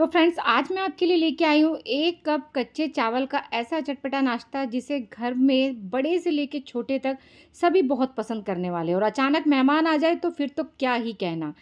तो फ्रेंड्स आज मैं आपके लिए लेके आई हूँ एक कप कच्चे चावल का ऐसा चटपटा नाश्ता जिसे घर में बड़े से लेके छोटे तक सभी बहुत पसंद करने वाले और अचानक मेहमान आ जाए तो फिर तो क्या ही कहना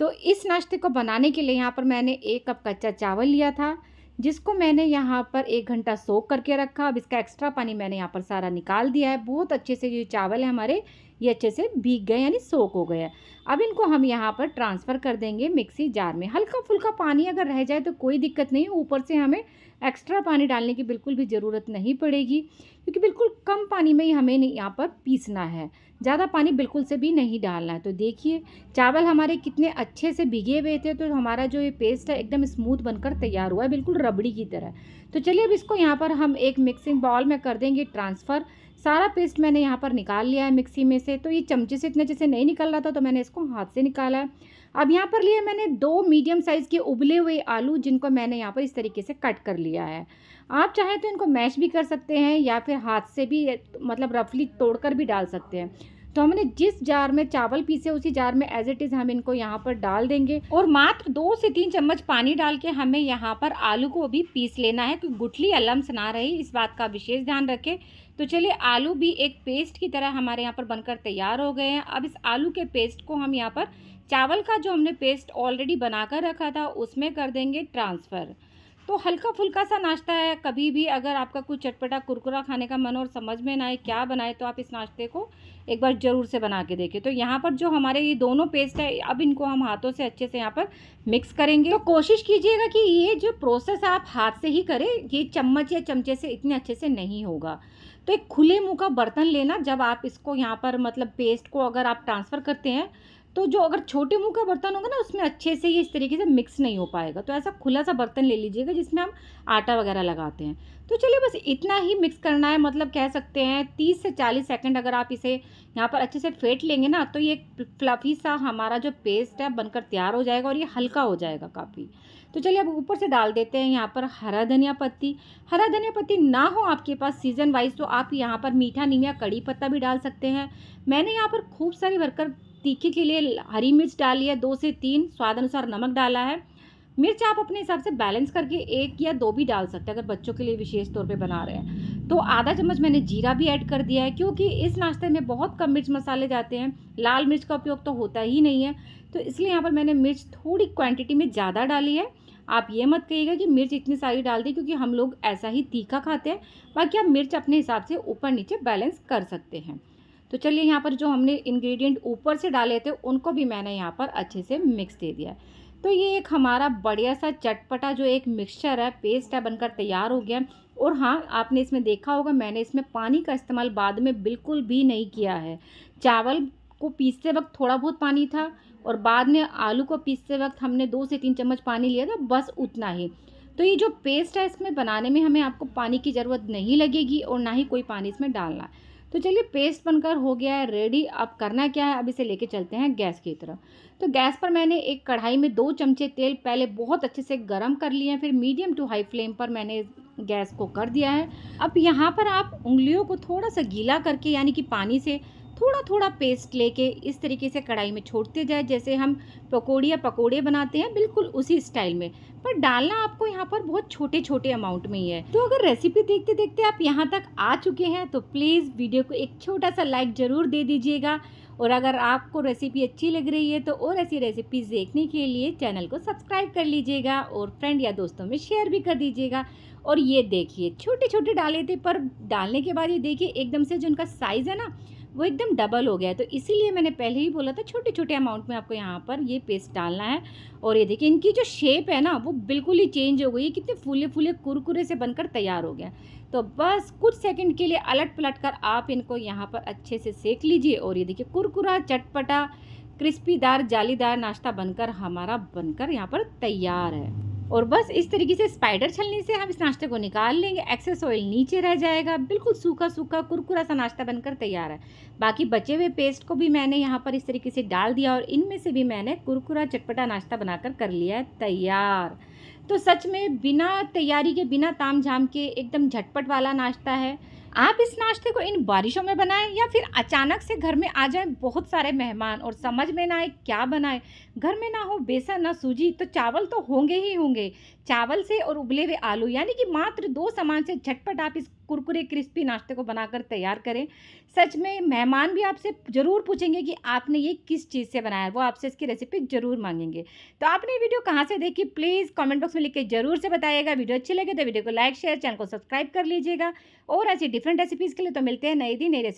तो इस नाश्ते को बनाने के लिए यहाँ पर मैंने एक कप कच्चा चावल लिया था जिसको मैंने यहाँ पर एक घंटा सोख करके रखा अब इसका एक्स्ट्रा पानी मैंने यहाँ पर सारा निकाल दिया है बहुत अच्छे से ये चावल है हमारे ये अच्छे से भीग गए यानी सोख हो गया अब इनको हम यहाँ पर ट्रांसफ़र कर देंगे मिक्सी जार में हल्का फुल्का पानी अगर रह जाए तो कोई दिक्कत नहीं ऊपर से हमें एक्स्ट्रा पानी डालने की बिल्कुल भी ज़रूरत नहीं पड़ेगी क्योंकि बिल्कुल कम पानी में ही हमें यहाँ पर पीसना है ज़्यादा पानी बिल्कुल से भी नहीं डालना है तो देखिए चावल हमारे कितने अच्छे से भिगे हुए थे तो हमारा जो ये पेस्ट है एकदम स्मूथ बनकर तैयार हुआ है बिल्कुल रबड़ी की तरह तो चलिए अब इसको यहाँ पर हम एक मिक्सिंग बाउल में कर देंगे ट्रांसफ़र सारा पेस्ट मैंने यहाँ पर निकाल लिया है मिक्सी में से तो ये चमचे से इतने जैसे नहीं निकल रहा था तो मैंने इसको हाथ से निकाला है अब यहाँ पर लिए मैंने दो मीडियम साइज़ के उबले हुए आलू जिनको मैंने यहाँ पर इस तरीके से कट कर लिया है आप चाहें तो इनको मैश भी कर सकते हैं या फिर हाथ से भी मतलब रफली तोड़कर भी डाल सकते हैं तो हमने जिस जार में चावल पीसे उसी जार में एज इट इज़ हम इनको यहाँ पर डाल देंगे और मात्र दो से तीन चम्मच पानी डाल के हमें यहाँ पर आलू को भी पीस लेना है क्योंकि तो गुठली अलम्स ना रही इस बात का विशेष ध्यान रखें तो चलिए आलू भी एक पेस्ट की तरह हमारे यहाँ पर बनकर तैयार हो गए हैं अब इस आलू के पेस्ट को हम यहाँ पर चावल का जो हमने पेस्ट ऑलरेडी बनाकर रखा था उसमें कर देंगे ट्रांसफ़र तो हल्का फुल्का सा नाश्ता है कभी भी अगर आपका कुछ चटपटा कुरकुरा खाने का मन और समझ में ना आए क्या बनाए तो आप इस नाश्ते को एक बार ज़रूर से बना के देखें तो यहाँ पर जो हमारे ये दोनों पेस्ट है अब इनको हम हाथों से अच्छे से यहाँ पर मिक्स करेंगे तो कोशिश कीजिएगा कि ये जो प्रोसेस आप हाथ से ही करें ये चम्मच या चमचे से इतने अच्छे से नहीं होगा तो एक खुले मुँह का बर्तन लेना जब आप इसको यहाँ पर मतलब पेस्ट को अगर आप ट्रांसफ़र करते हैं तो जो अगर छोटे मुंह का बर्तन होगा ना उसमें अच्छे से ये इस तरीके से मिक्स नहीं हो पाएगा तो ऐसा खुला सा बर्तन ले लीजिएगा जिसमें हम आटा वगैरह लगाते हैं तो चलिए बस इतना ही मिक्स करना है मतलब कह सकते हैं तीस से चालीस सेकेंड अगर आप इसे यहाँ पर अच्छे से फेंट लेंगे ना तो ये फ्लफ़ी सा हमारा जो पेस्ट है बनकर तैयार हो जाएगा और ये हल्का हो जाएगा काफ़ी तो चलिए अब ऊपर से डाल देते हैं यहाँ पर हरा धनिया पत्ती हरा धनिया पत्ती ना हो आपके पास सीज़न वाइज तो आप यहाँ पर मीठा नीम या कड़ी पत्ता भी डाल सकते हैं मैंने यहाँ पर खूब सारी भरकर तीखे के लिए हरी मिर्च डाली है दो से तीन स्वाद अनुसार नमक डाला है मिर्च आप अपने हिसाब से बैलेंस करके एक या दो भी डाल सकते हैं अगर बच्चों के लिए विशेष तौर पे बना रहे हैं तो आधा चम्मच मैंने जीरा भी ऐड कर दिया है क्योंकि इस नाश्ते में बहुत कम मिर्च मसाले जाते हैं लाल मिर्च का उपयोग तो होता ही नहीं है तो इसलिए यहाँ पर मैंने मिर्च थोड़ी क्वान्टिटी में ज़्यादा डाली है आप ये मत कहिएगा कि मिर्च इतनी सारी डाल दी क्योंकि हम लोग ऐसा ही तीखा खाते हैं बाकी आप मिर्च अपने हिसाब से ऊपर नीचे बैलेंस कर सकते हैं तो चलिए यहाँ पर जो हमने इंग्रेडिएंट ऊपर से डाले थे उनको भी मैंने यहाँ पर अच्छे से मिक्स दे दिया है तो ये एक हमारा बढ़िया सा चटपटा जो एक मिक्सचर है पेस्ट है बनकर तैयार हो गया और हाँ आपने इसमें देखा होगा मैंने इसमें पानी का इस्तेमाल बाद में बिल्कुल भी नहीं किया है चावल को पीसते वक्त थोड़ा बहुत पानी था और बाद में आलू को पीसते वक्त हमने दो से तीन चम्मच पानी लिया था बस उतना ही तो ये जो पेस्ट है इसमें बनाने में हमें आपको पानी की ज़रूरत नहीं लगेगी और ना ही कोई पानी इसमें डालना है तो चलिए पेस्ट बनकर हो गया है रेडी अब करना क्या है अब इसे लेके चलते हैं गैस की तरफ तो गैस पर मैंने एक कढ़ाई में दो चमचे तेल पहले बहुत अच्छे से गर्म कर लिए हैं फिर मीडियम टू हाई फ्लेम पर मैंने गैस को कर दिया है अब यहाँ पर आप उंगलियों को थोड़ा सा गीला करके यानी कि पानी से थोड़ा थोड़ा पेस्ट लेके इस तरीके से कढ़ाई में छोड़ते जाए जैसे हम पकौड़े या पकौड़े बनाते हैं बिल्कुल उसी स्टाइल में पर डालना आपको यहाँ पर बहुत छोटे छोटे अमाउंट में ही है तो अगर रेसिपी देखते देखते आप यहाँ तक आ चुके हैं तो प्लीज़ वीडियो को एक छोटा सा लाइक ज़रूर दे दीजिएगा और अगर आपको रेसिपी अच्छी लग रही है तो और ऐसी रेसिपीज़ देखने के लिए चैनल को सब्सक्राइब कर लीजिएगा और फ्रेंड या दोस्तों में शेयर भी कर दीजिएगा और ये देखिए छोटे छोटे डाले थे पर डालने के बाद ये देखिए एकदम से जो उनका साइज़ है ना वो एकदम डबल हो गया है तो इसीलिए मैंने पहले ही बोला था छोटे छोटे अमाउंट में आपको यहाँ पर ये पेस्ट डालना है और ये देखिए इनकी जो शेप है ना वो बिल्कुल ही चेंज हो गई है कितने फूले फूले कुरकुरे से बनकर तैयार हो गया तो बस कुछ सेकंड के लिए अलट पलट कर आप इनको यहाँ पर अच्छे से सेक लीजिए और ये देखिए कुरकुरा चटपटा क्रिस्पीदार जालीदार नाश्ता बनकर हमारा बनकर यहाँ पर तैयार है और बस इस तरीके से स्पाइडर छलनी से हम इस नाश्ते को निकाल लेंगे एक्सेस ऑयल नीचे रह जाएगा बिल्कुल सूखा सूखा कुरकुरा सा नाश्ता बनकर तैयार है बाकी बचे हुए पेस्ट को भी मैंने यहाँ पर इस तरीके से डाल दिया और इनमें से भी मैंने कुरकुरा चटपटा नाश्ता बनाकर कर लिया है तैयार तो सच में बिना तैयारी के बिना ताम झाम के एकदम झटपट वाला नाश्ता है आप इस नाश्ते को इन बारिशों में बनाएं या फिर अचानक से घर में आ जाएं बहुत सारे मेहमान और समझ में ना आए क्या बनाएं घर में ना हो बेसन ना सूजी तो चावल तो होंगे ही होंगे चावल से और उबले हुए आलू यानी कि मात्र दो सामान से झटपट आप इस कुरकुरे क्रिस्पी नाश्ते को बनाकर तैयार करें सच में मेहमान भी आपसे ज़रूर पूछेंगे कि आपने ये किस चीज़ से बनाया वो आपसे इसकी रेसिपी ज़रूर मांगेंगे तो आपने ये वीडियो कहाँ से देखी प्लीज़ कमेंट बॉक्स में लिख के ज़रूर से बताइएगा वीडियो अच्छी लगे तो वीडियो को लाइक शेयर चैनल को सब्सक्राइब कर लीजिएगा और ऐसी डिफरेंट रेसिपीज़ के लिए तो मिलते हैं नई दी नई रेसिपी